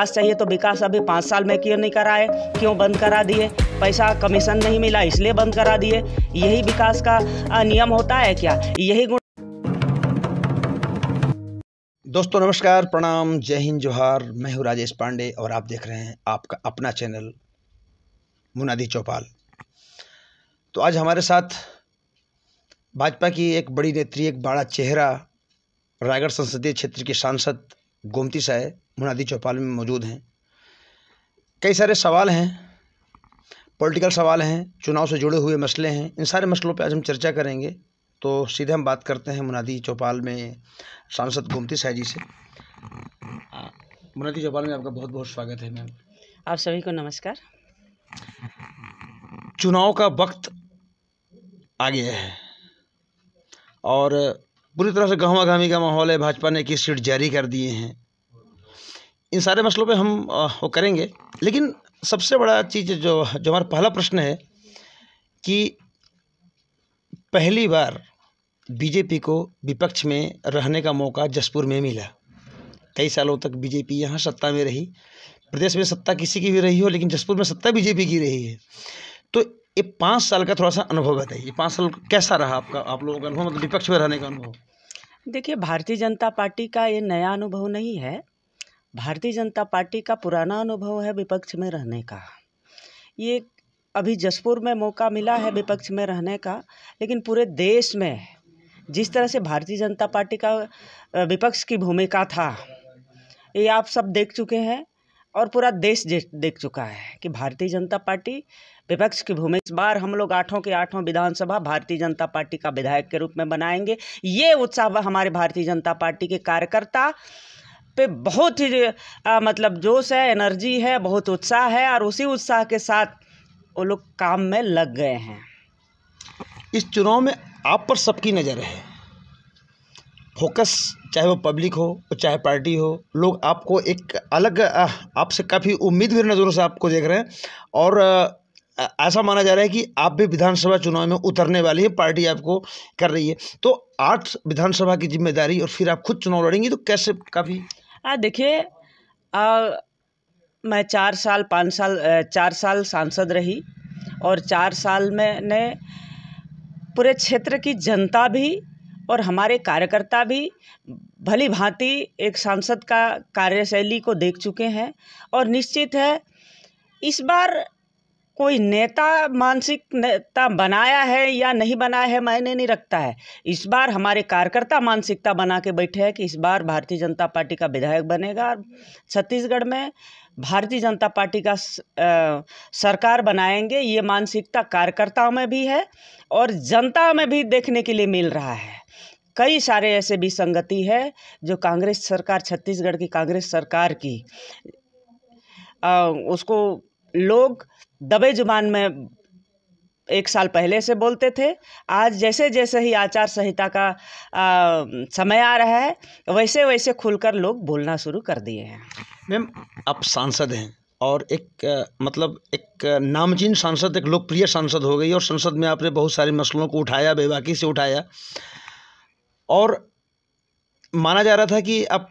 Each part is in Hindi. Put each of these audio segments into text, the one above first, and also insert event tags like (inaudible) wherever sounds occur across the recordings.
विकास चाहिए तो विकास अभी पाँच साल में क्यों नहीं कराए क्यों बंद करा दिए पैसा कमीशन नहीं मिला इसलिए बंद करा दिए यही विकास का नियम होता है क्या यही गुण दोस्तों नमस्कार प्रणाम जय हिंद जोहार मैं हूँ राजेश पांडे और आप देख रहे हैं आपका अपना चैनल मुनादी चौपाल तो आज हमारे साथ भाजपा की एक बड़ी नेत्री एक बड़ा चेहरा रायगढ़ संसदीय क्षेत्र की सांसद गोमती साय मुनादी चौपाल में मौजूद हैं कई सारे सवाल हैं पॉलिटिकल सवाल हैं चुनाव से जुड़े हुए मसले हैं इन सारे मसलों पर आज हम चर्चा करेंगे तो सीधे हम बात करते हैं मुनादी चौपाल में सांसद गोमती शाह जी से मुनादी चौपाल में आपका बहुत बहुत स्वागत है मैम आप सभी को नमस्कार चुनाव का वक्त आ गया है और पूरी तरह से गहमा गहमी का माहौल है भाजपा ने किस सीट जारी कर दिए हैं इन सारे मसलों पे हम वो करेंगे लेकिन सबसे बड़ा चीज़ जो जो हमारा पहला प्रश्न है कि पहली बार बीजेपी को विपक्ष में रहने का मौका जसपुर में मिला कई सालों तक बीजेपी यहाँ सत्ता में रही प्रदेश में सत्ता किसी की भी रही हो लेकिन जसपुर में सत्ता बीजेपी की रही है तो ये पाँच साल का थोड़ा सा अनुभव बताइए ये पाँच साल कैसा रहा आपका आप लोगों का अनुभव मतलब विपक्ष में रहने का अनुभव देखिए भारतीय जनता पार्टी का ये नया अनुभव नहीं है भारतीय जनता पार्टी का पुराना अनुभव है विपक्ष में रहने का ये अभी जसपुर में मौका मिला है विपक्ष में रहने का लेकिन पूरे देश में जिस तरह से भारतीय जनता पार्टी का विपक्ष की भूमिका था ये आप सब देख चुके हैं और पूरा देश देख चुका है कि भारतीय जनता पार्टी विपक्ष की भूमिका इस बार हम लोग आठों के आठों विधानसभा भारतीय जनता पार्टी का विधायक के रूप में बनाएंगे ये उत्साह हमारे भारतीय जनता पार्टी के कार्यकर्ता पे बहुत ही आ, मतलब जोश है एनर्जी है बहुत उत्साह है और उसी उत्साह के साथ वो लोग काम में लग गए हैं इस चुनाव में आप पर सबकी नज़र है फोकस चाहे वो पब्लिक हो चाहे पार्टी हो लोग आपको एक अलग आपसे काफ़ी उम्मीद भी नज़रों से आपको देख रहे हैं और ऐसा माना जा रहा है कि आप भी विधानसभा चुनाव में उतरने वाली है पार्टी आपको कर रही है तो आठ विधानसभा की जिम्मेदारी और फिर आप खुद चुनाव लड़ेंगी तो कैसे काफ़ी हाँ, देखिए मैं चार साल पाँच साल चार साल सांसद रही और चार साल में ने पूरे क्षेत्र की जनता भी और हमारे कार्यकर्ता भी भली भांति एक सांसद का कार्यशैली को देख चुके हैं और निश्चित है इस बार कोई नेता मानसिक नेता बनाया है या नहीं बनाया है मायने नहीं रखता है इस बार हमारे कार्यकर्ता मानसिकता बना के बैठे हैं कि इस बार भारतीय जनता पार्टी का विधायक बनेगा और छत्तीसगढ़ में भारतीय जनता पार्टी का आ, सरकार बनाएंगे ये मानसिकता कार्यकर्ताओं में भी है और जनता में भी देखने के लिए मिल रहा है कई सारे ऐसे भी संगति है जो कांग्रेस सरकार छत्तीसगढ़ की कांग्रेस सरकार की आ, उसको लोग दबे ज़ुबान में एक साल पहले से बोलते थे आज जैसे जैसे ही आचार संहिता का आ, समय आ रहा है वैसे वैसे खुलकर लोग बोलना शुरू कर दिए हैं मैम आप सांसद हैं और एक आ, मतलब एक नामचीन सांसद एक लोकप्रिय सांसद हो गई और संसद में आपने बहुत सारे मसलों को उठाया बेबाकी से उठाया और माना जा रहा था कि आप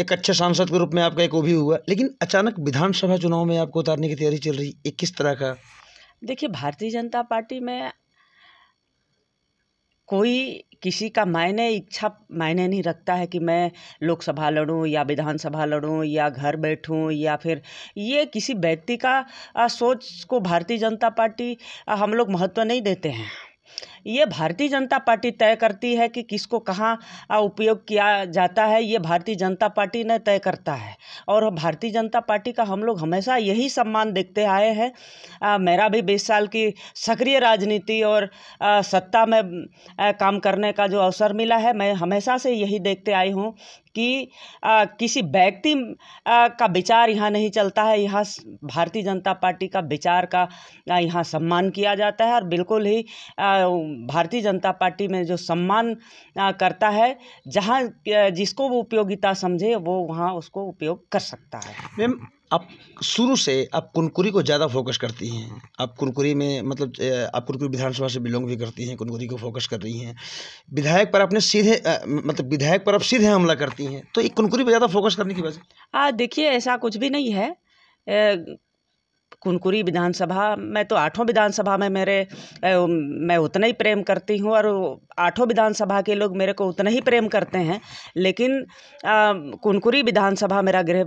एक अच्छे सांसद के रूप में आपका एक वो भी हुआ लेकिन अचानक विधानसभा चुनाव में आपको उतारने की तैयारी चल रही है किस तरह का देखिए भारतीय जनता पार्टी में कोई किसी का मायने इच्छा मायने नहीं रखता है कि मैं लोकसभा लड़ूं या विधानसभा लड़ूं या घर बैठूं या फिर ये किसी व्यक्ति का सोच को भारतीय जनता पार्टी हम लोग महत्व नहीं देते हैं ये भारतीय जनता पार्टी तय करती है कि किसको कहाँ उपयोग किया जाता है ये भारतीय जनता पार्टी ने तय करता है और भारतीय जनता पार्टी का हम लोग हमेशा यही सम्मान देखते आए हैं मेरा भी बीस साल की सक्रिय राजनीति और आ, सत्ता में आ, काम करने का जो अवसर मिला है मैं हमेशा से यही देखते आई हूँ कि आ, किसी व्यक्ति का विचार यहाँ नहीं चलता है यहाँ भारतीय जनता पार्टी का विचार का यहाँ सम्मान किया जाता है और बिल्कुल ही आ, भारतीय जनता पार्टी में जो सम्मान करता है जहाँ जिसको वो उपयोगिता समझे वो वहाँ उसको उपयोग कर सकता है मैम आप शुरू से आप कुनकुरी को ज़्यादा फोकस करती हैं आप कुनकुरी में मतलब आप कुनकुरी विधानसभा से बिलोंग भी करती हैं कुनकुरी को फोकस कर रही हैं विधायक पर आपने सीधे आ, मतलब विधायक पर आप सीधे हमला करती हैं तो एक कुनकुरी पर ज़्यादा फोकस करने की वजह देखिए ऐसा कुछ भी नहीं है कुनकुरी विधानसभा मैं तो आठों विधानसभा में मेरे मैं उतना ही प्रेम करती हूँ और आठों विधानसभा के लोग मेरे को उतना ही प्रेम करते हैं लेकिन कुनकुरी विधानसभा मेरा गृह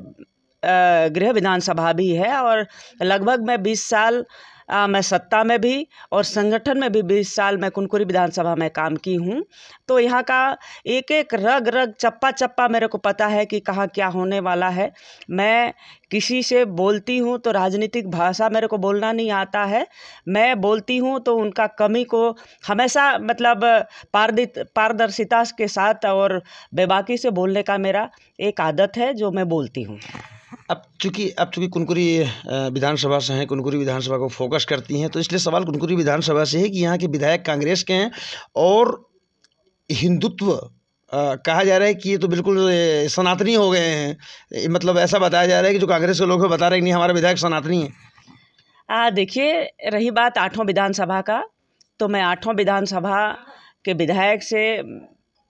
गृह विधानसभा भी है और लगभग मैं बीस साल मैं सत्ता में भी और संगठन में भी बीस साल मैं कुनकुरी विधानसभा में काम की हूँ तो यहाँ का एक एक रग रग चप्पा चप्पा मेरे को पता है कि कहाँ क्या होने वाला है मैं किसी से बोलती हूँ तो राजनीतिक भाषा मेरे को बोलना नहीं आता है मैं बोलती हूँ तो उनका कमी को हमेशा मतलब पारदित पारदर्शिता के साथ और बेबाकी से बोलने का मेरा एक आदत है जो मैं बोलती हूँ अब चूंकि अब चूंकि कुनकुरी विधानसभा से हैं कुनकुरी विधानसभा को फोकस करती हैं तो इसलिए सवाल कुनकुरी विधानसभा से है कि यहाँ के विधायक कांग्रेस के हैं और हिंदुत्व कहा जा रहा है कि ये तो बिल्कुल सनातनी हो गए हैं मतलब ऐसा बताया जा रहा है कि जो कांग्रेस के लोग हैं बता रहे हैं नहीं हमारे विधायक सनातनी है देखिए रही बात आठों विधानसभा का तो मैं आठों विधानसभा के विधायक से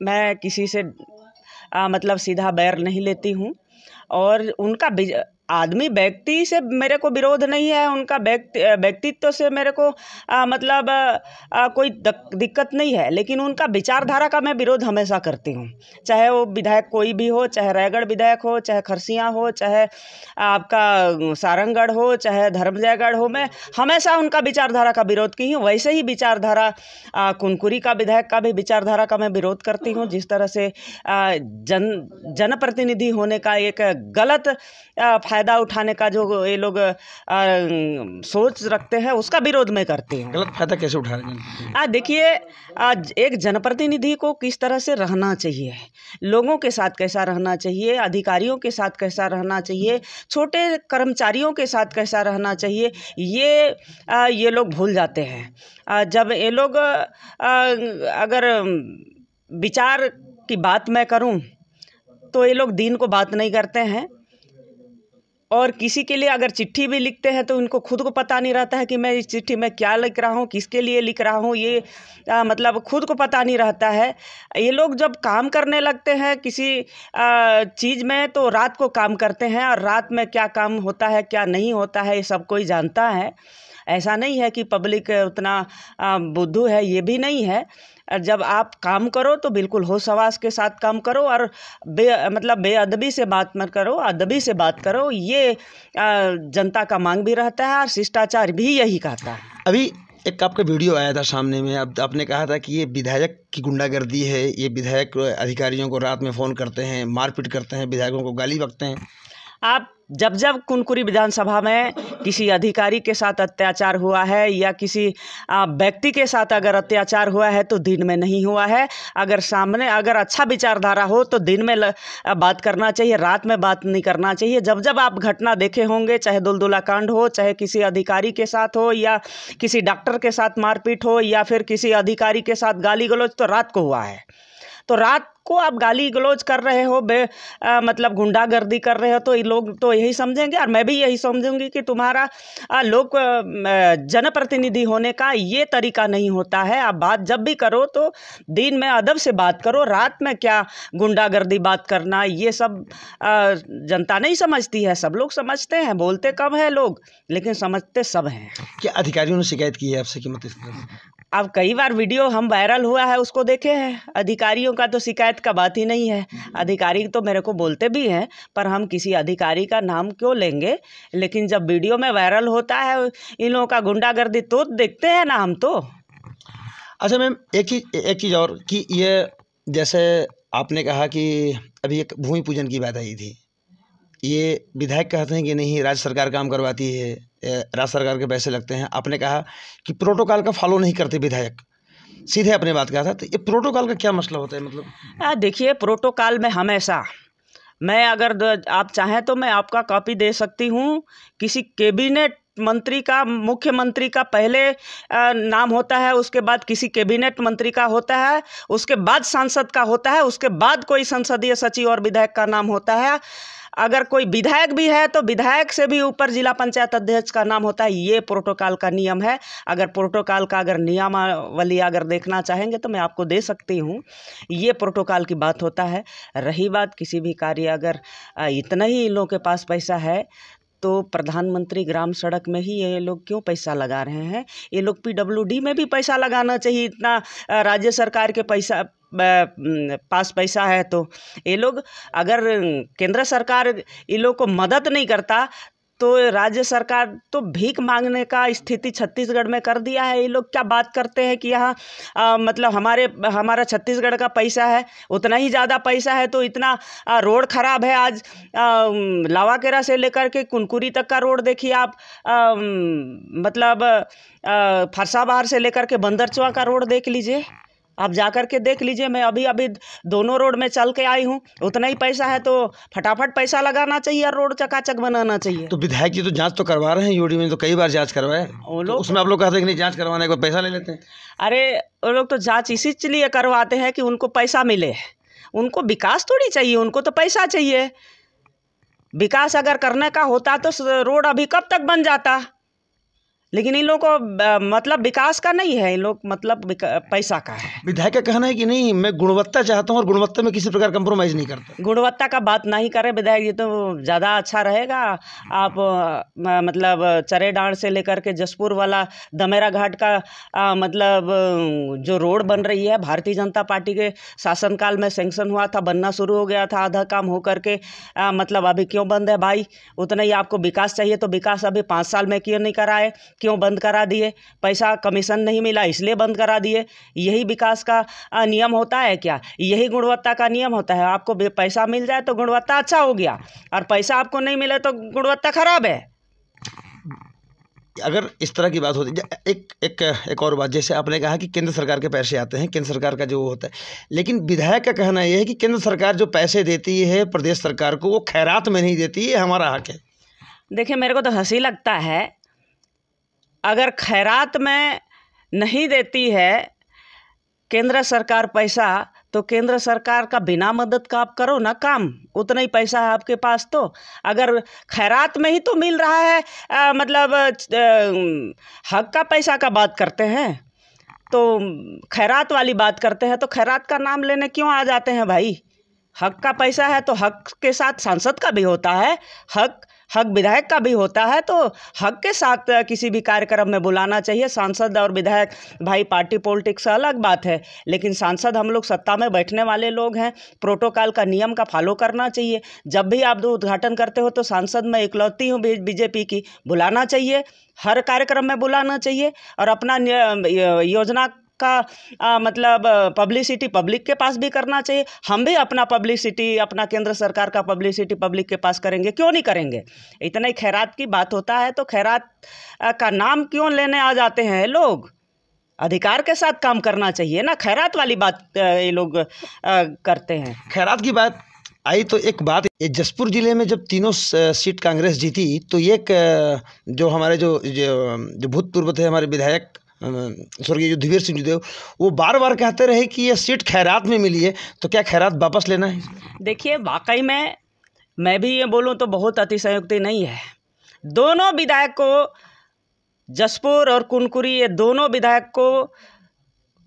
मैं किसी से आ, मतलब सीधा बैर नहीं लेती हूँ और उनका आदमी व्यक्ति से मेरे को विरोध नहीं है उनका व्यक्ति व्यक्तित्व से मेरे को मतलब कोई दिक्कत नहीं है लेकिन उनका विचारधारा का मैं विरोध हमेशा करती हूँ चाहे वो विधायक कोई भी हो चाहे रायगढ़ विधायक हो चाहे खरसियाँ हो चाहे आपका सारंगढ़ हो चाहे धर्मजयगढ़ हो मैं हमेशा उनका विचारधारा का विरोध की हूँ वैसे ही विचारधारा कुनकुरी का विधायक का भी विचारधारा का मैं विरोध करती हूँ जिस तरह से जन जनप्रतिनिधि होने का एक गलत फ़ायदा उठाने का जो ये लोग सोच रखते हैं उसका विरोध में करती हूँ गलत फ़ायदा कैसे उठा रहे हैं देखिए एक जनप्रतिनिधि को किस तरह से रहना चाहिए लोगों के साथ कैसा रहना चाहिए अधिकारियों के साथ कैसा रहना चाहिए छोटे कर्मचारियों के साथ कैसा रहना चाहिए ये आ, ये लोग भूल जाते हैं जब ये लोग आ, अगर विचार की बात मैं करूं तो ये लोग दिन को बात नहीं करते हैं और किसी के लिए अगर चिट्ठी भी लिखते हैं तो उनको खुद को पता नहीं रहता है कि मैं इस चिट्ठी में क्या लिख रहा हूँ किसके लिए लिख रहा हूँ ये आ, मतलब खुद को पता नहीं रहता है ये लोग जब काम करने लगते हैं किसी चीज़ में तो रात को काम करते हैं और रात में क्या काम होता है क्या नहीं होता है ये सब कोई जानता है ऐसा नहीं है कि पब्लिक उतना बुद्धू है ये भी नहीं है और जब आप काम करो तो बिल्कुल होश हवास के साथ काम करो और बे मतलब बेअदबी से बात मत करो अदबी से बात करो ये जनता का मांग भी रहता है और शिष्टाचार भी यही कहता है अभी एक आपका वीडियो आया था सामने में अब आपने कहा था कि ये विधायक की गुंडागर्दी है ये विधायक अधिकारियों को रात में फ़ोन करते हैं मारपीट करते हैं विधायकों को गाली बकते हैं आप जब जब कुनकुरी विधानसभा में किसी अधिकारी के साथ अत्याचार हुआ है या किसी व्यक्ति के साथ अगर अत्याचार हुआ है तो दिन में नहीं हुआ है अगर सामने अगर अच्छा विचारधारा हो तो दिन में ल, बात करना चाहिए रात में बात नहीं करना चाहिए जब जब आप घटना देखे होंगे चाहे दुलदुला कांड हो चाहे किसी अधिकारी के साथ हो या किसी डॉक्टर के साथ मारपीट हो या फिर किसी अधिकारी के साथ गाली गलौज तो रात को हुआ है तो रात को आप गाली गलौज कर रहे हो बे आ, मतलब गुंडागर्दी कर रहे हो तो ये लोग तो यही समझेंगे और मैं भी यही समझूंगी कि तुम्हारा आ, लोग जनप्रतिनिधि होने का ये तरीका नहीं होता है आप बात जब भी करो तो दिन में अदब से बात करो रात में क्या गुंडागर्दी बात करना ये सब आ, जनता नहीं समझती है सब लोग समझते हैं बोलते कम है लोग लेकिन समझते सब हैं क्या अधिकारियों ने शिकायत की है आपसे कि मत अब कई बार वीडियो हम वायरल हुआ है उसको देखे हैं अधिकारियों का तो शिकायत का बात ही नहीं है हम्म। अधिकारी तो मेरे को बोलते भी हैं पर हम किसी अधिकारी का नाम क्यों लेंगे लेकिन जब वीडियो में वायरल होता है इन लोगों का गुंडागर्दी तो देखते हैं ना हम तो अच्छा मैम एक चीज एक चीज़ और कि ये जैसे आपने कहा कि अभी एक भूमि पूजन की बात आई थी ये विधायक कहते हैं कि नहीं राज्य सरकार काम करवाती है राज्य सरकार के पैसे लगते हैं आपने कहा कि प्रोटोकॉल का फॉलो नहीं करते विधायक सीधे अपने बात कहा था तो ये प्रोटोकॉल का क्या मसला होता है मतलब देखिए प्रोटोकॉल में हमेशा मैं अगर आप चाहें तो मैं आपका कॉपी दे सकती हूँ किसी कैबिनेट मंत्री का मुख्यमंत्री का पहले नाम होता है उसके बाद किसी कैबिनेट मंत्री का होता है उसके बाद सांसद का होता है उसके बाद कोई संसदीय सचिव और विधायक का नाम होता है अगर कोई विधायक भी है तो विधायक से भी ऊपर जिला पंचायत अध्यक्ष का नाम होता है ये प्रोटोकॉल का नियम है अगर प्रोटोकॉल का अगर नियमावली अगर देखना चाहेंगे तो मैं आपको दे सकती हूँ ये प्रोटोकॉल की बात होता है रही बात किसी भी कार्य अगर इतना ही इन लोगों के पास पैसा है तो प्रधानमंत्री ग्राम सड़क में ही ये लोग क्यों पैसा लगा रहे हैं ये लोग पीडब्ल्यूडी में भी पैसा लगाना चाहिए इतना राज्य सरकार के पैसा पास पैसा है तो ये लोग अगर केंद्र सरकार इन लोग को मदद नहीं करता तो राज्य सरकार तो भीख मांगने का स्थिति छत्तीसगढ़ में कर दिया है ये लोग क्या बात करते हैं कि यहाँ मतलब हमारे हमारा छत्तीसगढ़ का पैसा है उतना ही ज़्यादा पैसा है तो इतना आ, रोड ख़राब है आज लावाकेरा से लेकर के कुनकुरी तक का रोड देखिए आप आ, मतलब फरसाबहार से लेकर के बंदरचुआ का रोड देख लीजिए आप जा कर के देख लीजिए मैं अभी अभी दोनों रोड में चल के आई हूँ उतना ही पैसा है तो फटाफट पैसा लगाना चाहिए और रोड चकाचक बनाना चाहिए तो विधायक जी तो जांच तो करवा रहे हैं यूडी में तो कई बार जांच करवाए तो उसमें आप लोग कहते हैं कि नहीं जांच करवाने का पैसा ले लेते हैं अरे वो लोग तो जाँच इसीलिए करवाते हैं कि उनको पैसा मिले उनको विकास थोड़ी चाहिए उनको तो पैसा चाहिए विकास अगर करने का होता तो रोड अभी कब तक बन जाता लेकिन इन लोगों को मतलब विकास का नहीं है इन लोग मतलब पैसा का है विधायक का कहना है कि नहीं मैं गुणवत्ता चाहता हूँ और गुणवत्ता में किसी प्रकार कंप्रोमाइज़ नहीं करता गुणवत्ता का बात नहीं करें विधायक ये तो ज़्यादा अच्छा रहेगा आप मतलब चरे डांड से लेकर के जसपुर वाला दमेरा घाट का आ, मतलब जो रोड बन रही है भारतीय जनता पार्टी के शासनकाल में सेंक्शन हुआ था बनना शुरू हो गया था आधा काम हो करके आ, मतलब अभी क्यों बंद है भाई उतना ही आपको विकास चाहिए तो विकास अभी पाँच साल में क्यों नहीं कराए क्यों बंद करा दिए पैसा कमीशन नहीं मिला इसलिए बंद करा दिए यही विकास का नियम होता है क्या यही गुणवत्ता का नियम होता है आपको पैसा मिल जाए तो गुणवत्ता अच्छा हो गया और पैसा आपको नहीं मिले तो गुणवत्ता खराब है अगर इस तरह की बात होती है एक एक एक और बात जैसे आपने कहा कि केंद्र सरकार के पैसे आते हैं केंद्र सरकार का जो होता है लेकिन विधायक का कहना यह है कि केंद्र सरकार जो पैसे देती है प्रदेश सरकार को वो खैरात में नहीं देती है हमारा हक है देखिए मेरे को तो हंसी लगता है अगर खैरात में नहीं देती है केंद्र सरकार पैसा तो केंद्र सरकार का बिना मदद का आप करो ना काम उतना ही पैसा है आपके पास तो अगर खैरात में ही तो मिल रहा है आ, मतलब आ, हक का पैसा का बात करते हैं तो खैरात वाली बात करते हैं तो खैरात का नाम लेने क्यों आ जाते हैं भाई हक का पैसा है तो हक के साथ सांसद का भी होता है हक हक विधायक का भी होता है तो हक के साथ किसी भी कार्यक्रम में बुलाना चाहिए सांसद और विधायक भाई पार्टी पॉलिटिक्स अलग बात है लेकिन सांसद हम लोग सत्ता में बैठने वाले लोग हैं प्रोटोकॉल का नियम का फॉलो करना चाहिए जब भी आप उद्घाटन करते हो तो सांसद मैं इकलौती हूँ बीजेपी की बुलाना चाहिए हर कार्यक्रम में बुलाना चाहिए और अपना योजना का आ, मतलब पब्लिसिटी पब्लिक के पास भी करना चाहिए हम भी अपना पब्लिसिटी अपना केंद्र सरकार का पब्लिसिटी पब्लिक के पास करेंगे क्यों नहीं करेंगे इतना ही खैरात की बात होता है तो खैरात का नाम क्यों लेने आ जाते हैं लोग अधिकार के साथ काम करना चाहिए ना खैरात वाली बात ये लोग करते हैं खैरात की बात आई तो एक बात जसपुर ज़िले में जब तीनों सीट कांग्रेस जीती तो एक जो हमारे जो जो, जो भूतपूर्व थे हमारे विधायक स्वर्गीय युद्धवीर सिंह जुदेव वो बार बार कहते रहे कि ये सीट खैरात में मिली है तो क्या खैरात वापस लेना है देखिए वाकई में मैं भी ये बोलूँ तो बहुत अतिशयुक्ति नहीं है दोनों विधायक को जसपुर और कुनकुरी ये दोनों विधायक को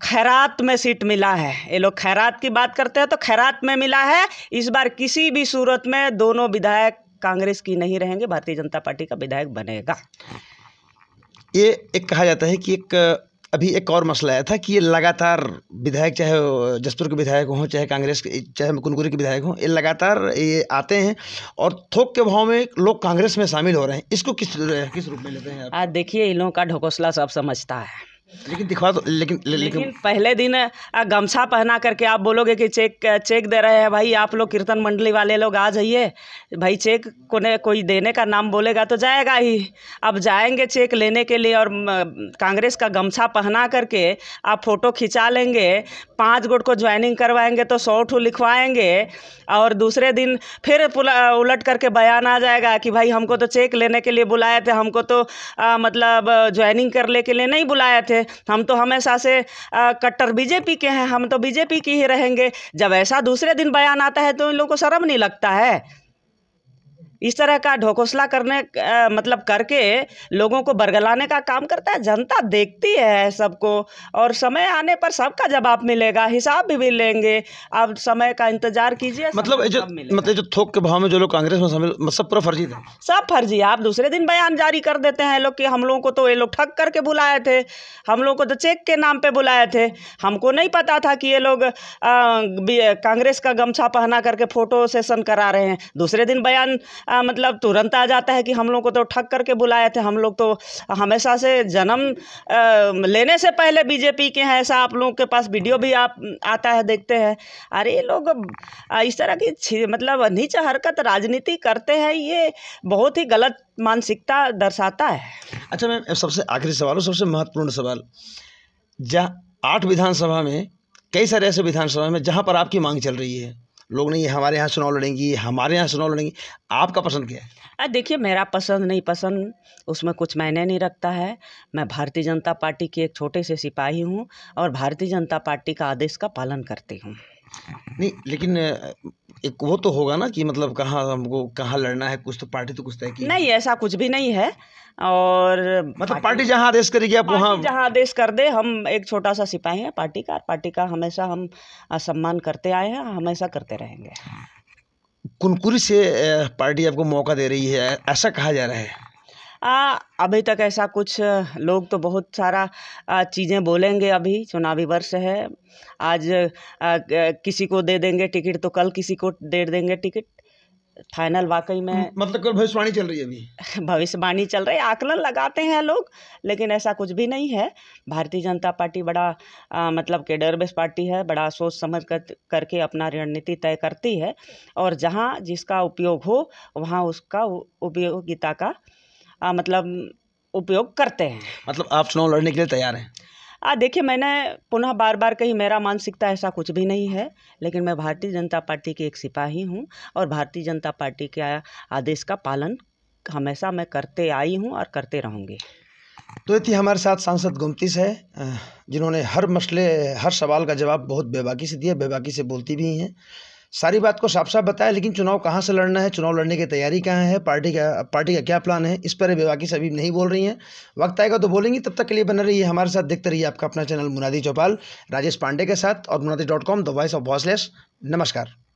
खैरात में सीट मिला है ये लोग खैरात की बात करते हैं तो खैरात में मिला है इस बार किसी भी सूरत में दोनों विधायक कांग्रेस की नहीं रहेंगे भारतीय जनता पार्टी का विधायक बनेगा ये एक कहा जाता है कि एक अभी एक और मसला आया था कि ये लगातार विधायक चाहे जसपुर के विधायक हों चाहे कांग्रेस के चाहे मुकुनकुरी के विधायक हों ये लगातार ये आते हैं और थोक के भाव में लोग कांग्रेस में शामिल हो रहे हैं इसको किस किस रूप में लेते हैं आप देखिए इन लोगों का ढकोसला सब समझता है लेकिन दिखवा तो लेकिन ले, लेकिन, पहले दिन गमछा पहना करके आप बोलोगे कि चेक चेक दे रहे हैं भाई आप लोग कीर्तन मंडली वाले लोग आ जाइए भाई चेक कोने कोई देने का नाम बोलेगा तो जाएगा ही अब जाएंगे चेक लेने के लिए और कांग्रेस का गमछा पहना करके आप फोटो खिंचा लेंगे पाँच गोट को ज्वाइनिंग करवाएंगे तो सौ ठू लिखवाएंगे और दूसरे दिन फिर उलट करके बयान आ जाएगा कि भाई हमको तो चेक लेने के लिए बुलाए थे हमको तो आ, मतलब ज्वाइनिंग करने के लिए नहीं बुलाए थे थे हम तो हमेशा से कट्टर बीजेपी के हैं हम तो बीजेपी के ही रहेंगे जब ऐसा दूसरे दिन बयान आता है तो इन लोगों को शर्म नहीं लगता है इस तरह का ढोकोसला करने आ, मतलब करके लोगों को बरगलाने का काम करता है जनता देखती है सबको और समय आने पर सबका जवाब मिलेगा हिसाब भी मिलेंगे आप समय का इंतजार कीजिए मतलब जो मतलब जो थोक के भाव में जो लोग कांग्रेस में शामिल मतलब सब पूरा फर्जी था सब फर्जी आप दूसरे दिन बयान जारी कर देते हैं लोग कि हम लोगों को तो ये लोग ठग करके बुलाए थे हम लोगों को तो चेक के नाम पर बुलाए थे हमको नहीं पता था कि ये लोग कांग्रेस का गमछा पहना करके फोटो सेशन करा रहे हैं दूसरे दिन बयान मतलब तुरंत आ जाता है कि हम लोग को तो ठग करके बुलाए थे हम लोग तो हमेशा से जन्म लेने से पहले बीजेपी के हैं ऐसा आप लोगों के पास वीडियो भी आप आता है देखते हैं अरे ये लोग इस तरह की मतलब नीच हरकत राजनीति करते हैं ये बहुत ही गलत मानसिकता दर्शाता है अच्छा मैम सबसे आखिरी सवाल और सबसे महत्वपूर्ण सवाल जहाँ आठ विधानसभा में कई सारे ऐसे विधानसभा में जहाँ पर आपकी मांग चल रही है लोग नहीं हमारे यहाँ चुनाव लड़ेंगी हमारे यहाँ चुनाव लड़ेंगी आपका पसंद क्या है अरे देखिए मेरा पसंद नहीं पसंद उसमें कुछ मायने नहीं रखता है मैं भारतीय जनता पार्टी की एक छोटे से सिपाही हूँ और भारतीय जनता पार्टी का आदेश का पालन करती हूँ नहीं लेकिन एक वो तो होगा ना कि मतलब कहाँ हमको कहाँ लड़ना है कुछ तो पार्टी तो कुछ तय की नहीं ऐसा कुछ भी नहीं है और मतलब पार्टी जहाँ आदेश करेगी आप वहाँ जहाँ आदेश कर दे हम एक छोटा सा सिपाही है पार्टी का पार्टी का हमेशा हम सम्मान करते आए हैं हमेशा करते रहेंगे कुनकुरी से पार्टी आपको मौका दे रही है ऐसा कहा जा रहा है अभी तक ऐसा कुछ लोग तो बहुत सारा चीज़ें बोलेंगे अभी चुनावी वर्ष है आज किसी को दे देंगे टिकट तो कल किसी को दे देंगे टिकट फाइनल वाकई में मतलब कल भविष्यवाणी चल रही है अभी (laughs) भविष्यवाणी चल रही है आकलन लगाते हैं लोग लेकिन ऐसा कुछ भी नहीं है भारतीय जनता पार्टी बड़ा आ, मतलब के डरबेस पार्टी है बड़ा सोच समझ कर करके अपना रणनीति तय करती है और जहाँ जिसका उपयोग हो वहाँ उसका उपयोगिता का मतलब उपयोग करते हैं मतलब आप चुनाव लड़ने के लिए तैयार हैं आ देखिए मैंने पुनः बार बार कही मेरा मानसिकता ऐसा कुछ भी नहीं है लेकिन मैं भारतीय जनता पार्टी की एक सिपाही हूँ और भारतीय जनता पार्टी के आदेश का पालन हमेशा मैं करते आई हूँ और करते रहूँगी तो ये थी हमारे साथ सांसद गुमतीस है जिन्होंने हर मसले हर सवाल का जवाब बहुत बेबाकी से दिया बेबाकी से बोलती भी हैं सारी बात को साफ साफ बताया लेकिन चुनाव कहाँ से लड़ना है चुनाव लड़ने की तैयारी कहाँ है पार्टी का पार्टी का क्या प्लान है इस पर बाकी सभी नहीं बोल रही हैं वक्त आएगा तो बोलेंगी तब तक के लिए बने रहिए हमारे साथ देखते रहिए आपका अपना चैनल मुनादी चौपाल राजेश पांडे के साथ और Munadi dot com the voice of voiceless नमस्कार